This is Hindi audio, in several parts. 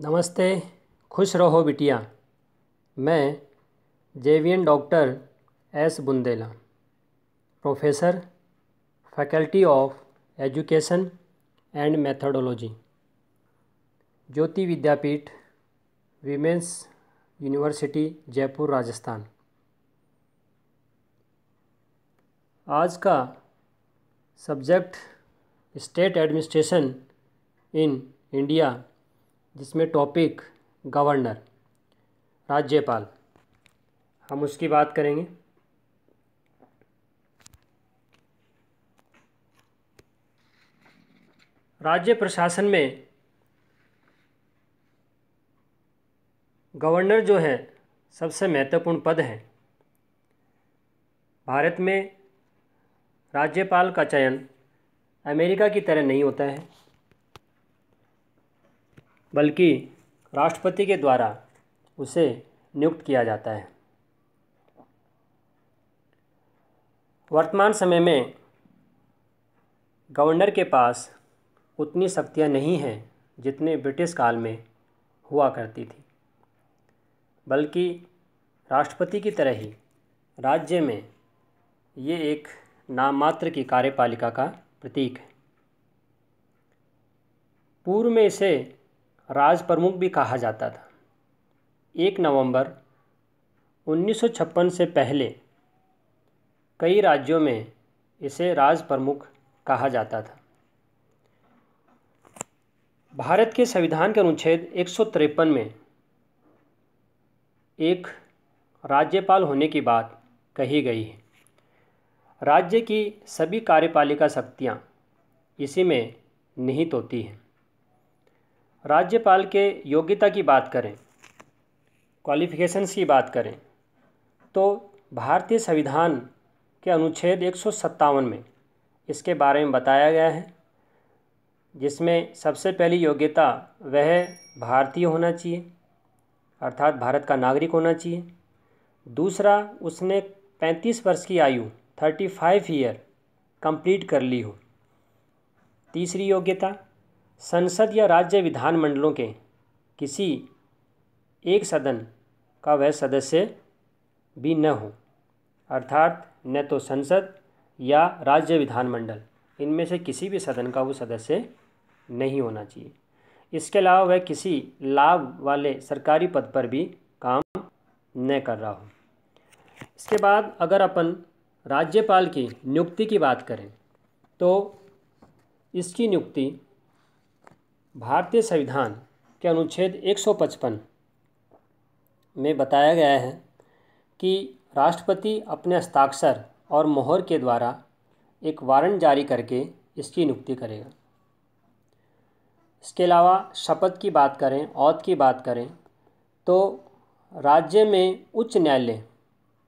नमस्ते खुश रहो बिटिया मैं जेवियन doctor S Bundela professor faculty of education and methodology Jyoti Vidyapeeth women's university Jaipur Rajasthan आज का subject state administration in India जिसमें टॉपिक गवर्नर राज्यपाल हम उसकी बात करेंगे राज्य प्रशासन में गवर्नर जो है सबसे महत्वपूर्ण पद है भारत में राज्यपाल का चयन अमेरिका की तरह नहीं होता है बल्कि राष्ट्रपति के द्वारा उसे नियुक्त किया जाता है वर्तमान समय में गवर्नर के पास उतनी शक्तियाँ नहीं हैं जितने ब्रिटिश काल में हुआ करती थी बल्कि राष्ट्रपति की तरह ही राज्य में ये एक नाम मात्र की कार्यपालिका का प्रतीक है पूर्व में इसे राज प्रमुख भी कहा जाता था एक नवंबर 1956 से पहले कई राज्यों में इसे राज प्रमुख कहा जाता था भारत के संविधान के अनुच्छेद एक में एक राज्यपाल होने की बात कही गई है राज्य की सभी कार्यपालिका शक्तियाँ इसी में निहित होती हैं राज्यपाल के योग्यता की बात करें क्वालिफ़िकेशंस की बात करें तो भारतीय संविधान के अनुच्छेद एक में इसके बारे में बताया गया है जिसमें सबसे पहली योग्यता वह भारतीय होना चाहिए अर्थात भारत का नागरिक होना चाहिए दूसरा उसने 35 वर्ष की आयु 35 ईयर कंप्लीट कर ली हो तीसरी योग्यता संसद या राज्य विधानमंडलों के किसी एक सदन का वह सदस्य भी न हो अर्थात न तो संसद या राज्य विधानमंडल इनमें से किसी भी सदन का वो सदस्य नहीं होना चाहिए इसके अलावा वह किसी लाभ वाले सरकारी पद पर भी काम न कर रहा हो इसके बाद अगर अपन राज्यपाल की नियुक्ति की बात करें तो इसकी नियुक्ति भारतीय संविधान के अनुच्छेद 155 में बताया गया है कि राष्ट्रपति अपने हस्ताक्षर और मोहर के द्वारा एक वारंट जारी करके इसकी नियुक्ति करेगा इसके अलावा शपथ की बात करें औद की बात करें तो राज्य में उच्च न्यायालय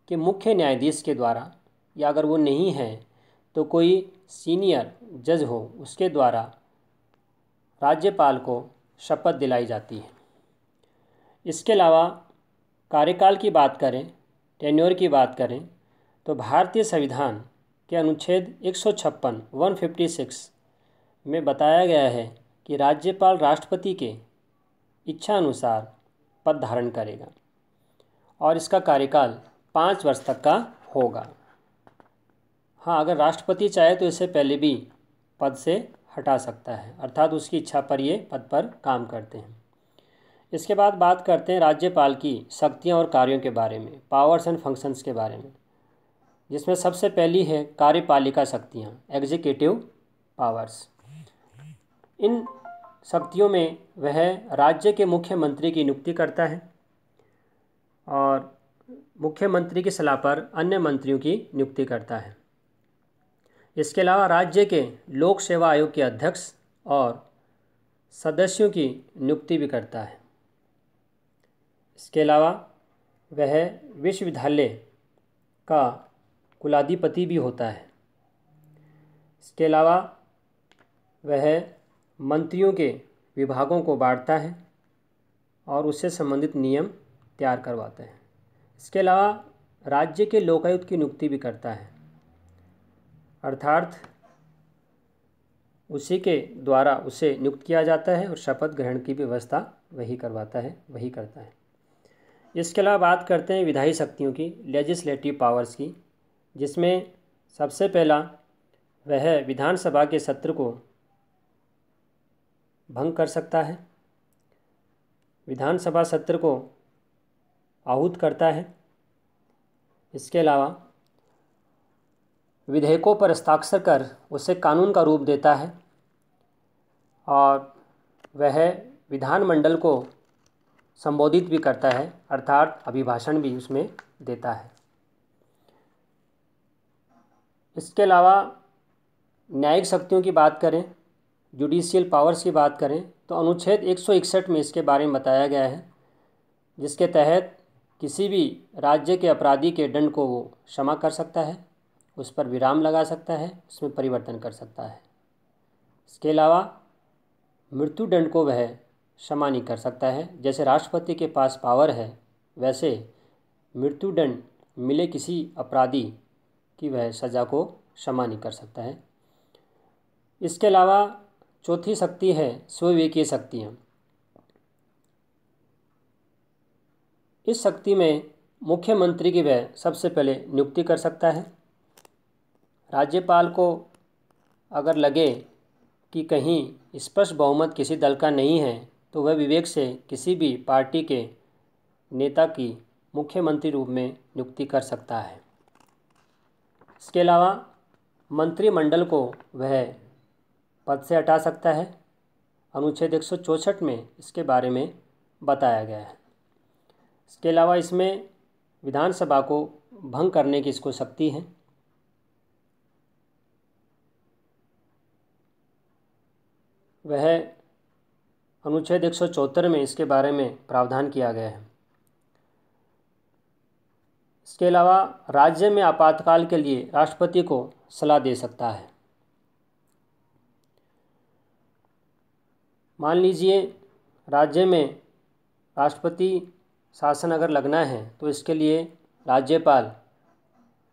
के मुख्य न्यायाधीश के द्वारा या अगर वो नहीं है तो कोई सीनियर जज हो उसके द्वारा राज्यपाल को शपथ दिलाई जाती है इसके अलावा कार्यकाल की बात करें टेन्योर की बात करें तो भारतीय संविधान के अनुच्छेद एक सौ छप्पन वन फिफ्टी सिक्स में बताया गया है कि राज्यपाल राष्ट्रपति के इच्छा अनुसार पद धारण करेगा और इसका कार्यकाल पाँच वर्ष तक का होगा हाँ अगर राष्ट्रपति चाहे तो इसे पहले भी पद से हटा सकता है अर्थात उसकी इच्छा पर ये पद पर काम करते हैं इसके बाद बात करते हैं राज्यपाल की शक्तियाँ और कार्यों के बारे में पावर्स एंड फंक्शंस के बारे में जिसमें सबसे पहली है कार्यपालिका शक्तियाँ एग्जीक्यूटिव पावर्स इन शक्तियों में वह राज्य के मुख्यमंत्री की नियुक्ति करता है और मुख्यमंत्री की सलाह पर अन्य मंत्रियों की नियुक्ति करता है इसके अलावा राज्य के लोक सेवा आयोग के अध्यक्ष और सदस्यों की नियुक्ति भी करता है इसके अलावा वह विश्वविद्यालय का कुलाधिपति भी होता है इसके अलावा वह मंत्रियों के विभागों को बांटता है और उससे संबंधित नियम तैयार करवाते हैं इसके अलावा राज्य के लोकायुक्त की नियुक्ति भी करता है अर्थात उसी के द्वारा उसे नियुक्त किया जाता है और शपथ ग्रहण की व्यवस्था वही करवाता है वही करता है इसके अलावा बात करते हैं विधायी शक्तियों की लेजिस्लेटिव पावर्स की जिसमें सबसे पहला वह विधानसभा के सत्र को भंग कर सकता है विधानसभा सत्र को आहूत करता है इसके अलावा विधेयकों पर हस्ताक्षर कर उसे कानून का रूप देता है और वह विधानमंडल को संबोधित भी करता है अर्थात अभिभाषण भी उसमें देता है इसके अलावा न्यायिक शक्तियों की बात करें जुडिशियल पावर्स की बात करें तो अनुच्छेद एक में इसके बारे में बताया गया है जिसके तहत किसी भी राज्य के अपराधी के दंड को वो क्षमा कर सकता है उस पर विराम लगा सकता है उसमें परिवर्तन कर सकता है इसके अलावा मृत्युदंड को वह क्षमा नहीं कर सकता है जैसे राष्ट्रपति के पास पावर है वैसे मृत्युदंड मिले किसी अपराधी की वह सज़ा को क्षमा नहीं कर सकता है इसके अलावा चौथी शक्ति है स्विवेकीय शक्तियाँ इस शक्ति में मुख्यमंत्री की वह सबसे पहले नियुक्ति कर सकता है राज्यपाल को अगर लगे कि कहीं स्पष्ट बहुमत किसी दल का नहीं है तो वह विवेक से किसी भी पार्टी के नेता की मुख्यमंत्री रूप में नियुक्ति कर सकता है इसके अलावा मंत्रिमंडल को वह पद से हटा सकता है अनुच्छेद एक में इसके बारे में बताया गया है इसके अलावा इसमें विधानसभा को भंग करने की इसको शक्ति है वह अनुच्छेद एक में इसके बारे में प्रावधान किया गया है इसके अलावा राज्य में आपातकाल के लिए राष्ट्रपति को सलाह दे सकता है मान लीजिए राज्य में राष्ट्रपति शासन अगर लगना है तो इसके लिए राज्यपाल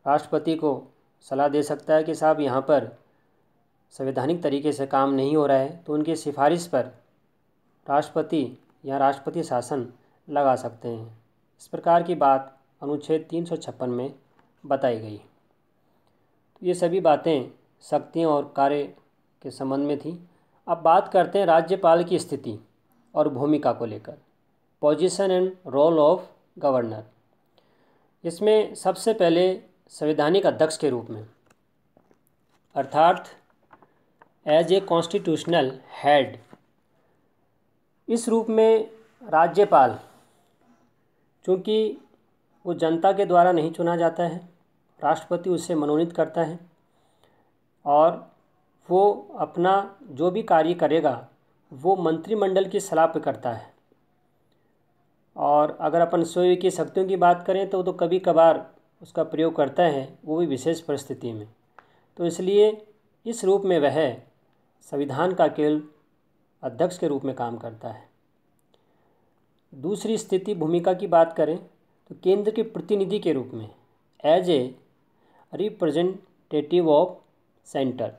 राष्ट्रपति को सलाह दे सकता है कि साहब यहाँ पर संवैधानिक तरीके से काम नहीं हो रहा है तो उनकी सिफारिश पर राष्ट्रपति या राष्ट्रपति शासन लगा सकते हैं इस प्रकार की बात अनुच्छेद तीन में बताई गई तो ये सभी बातें शक्तियों और कार्य के संबंध में थी अब बात करते हैं राज्यपाल की स्थिति और भूमिका को लेकर position and role of governor इसमें सबसे पहले संवैधानिक अध्यक्ष के रूप में अर्थात एज ए कॉन्स्टिट्यूशनल हेड इस रूप में राज्यपाल चूँकि वो जनता के द्वारा नहीं चुना जाता है राष्ट्रपति उसे मनोनीत करता है और वो अपना जो भी कार्य करेगा वो मंत्रिमंडल की सलाह पर करता है और अगर अपन स्वयं की शक्तियों की बात करें तो वो तो कभी कभार उसका प्रयोग करता है वो भी विशेष परिस्थिति में तो इसलिए इस रूप में वह संविधान का केवल अध्यक्ष के रूप में काम करता है दूसरी स्थिति भूमिका की बात करें तो केंद्र के प्रतिनिधि के रूप में as a representative of centre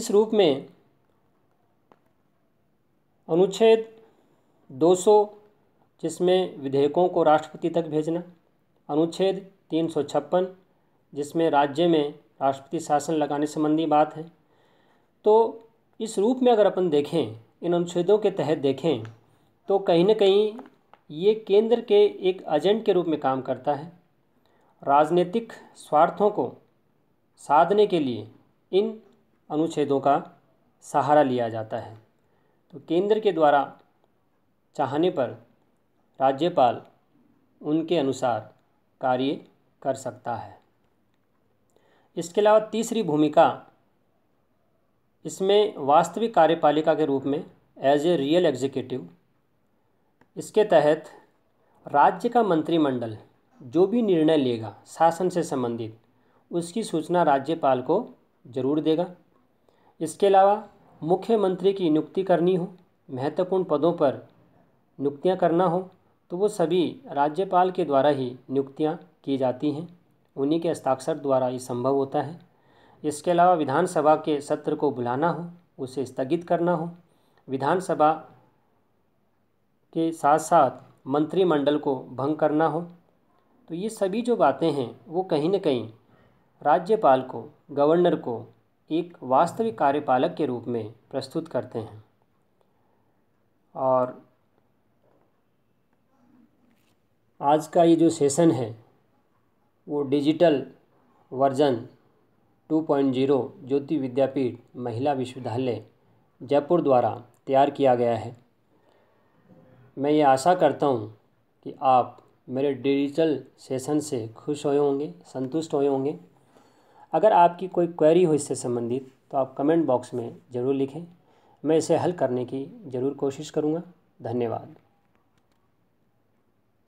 इस रूप में अनुच्छेद 200 जिसमें विधेयकों को राष्ट्रपति तक भेजना अनुच्छेद तीन जिसमें राज्य में राष्ट्रपति शासन लगाने संबंधी बात है तो इस रूप में अगर अपन देखें इन अनुच्छेदों के तहत देखें तो कहीं ना कहीं ये केंद्र के एक एजेंट के रूप में काम करता है राजनीतिक स्वार्थों को साधने के लिए इन अनुच्छेदों का सहारा लिया जाता है तो केंद्र के द्वारा चाहने पर राज्यपाल उनके अनुसार कार्य कर सकता है इसके अलावा तीसरी भूमिका इसमें वास्तविक कार्यपालिका के रूप में एज ए रियल एग्जीक्यूटिव इसके तहत राज्य का मंत्रिमंडल जो भी निर्णय लेगा शासन से संबंधित उसकी सूचना राज्यपाल को जरूर देगा इसके अलावा मुख्यमंत्री की नियुक्ति करनी हो महत्वपूर्ण पदों पर नियुक्तियाँ करना हो तो वो सभी राज्यपाल के द्वारा ही नियुक्तियाँ की जाती हैं उन्हीं के हस्ताक्षर द्वारा ये संभव होता है इसके अलावा विधानसभा के सत्र को बुलाना हो उसे स्थगित करना हो विधानसभा के साथ साथ मंत्रिमंडल को भंग करना हो तो ये सभी जो बातें हैं वो कहीं न कहीं राज्यपाल को गवर्नर को एक वास्तविक कार्यपालक के रूप में प्रस्तुत करते हैं और आज का ये जो सेशन है वो डिजिटल वर्जन 2.0 ज्योति विद्यापीठ महिला विश्वविद्यालय जयपुर द्वारा तैयार किया गया है मैं ये आशा करता हूँ कि आप मेरे डिजिटल सेशन से खुश हुए होंगे संतुष्ट हुए होंगे अगर आपकी कोई क्वेरी हो इससे संबंधित तो आप कमेंट बॉक्स में ज़रूर लिखें मैं इसे हल करने की ज़रूर कोशिश करूँगा धन्यवाद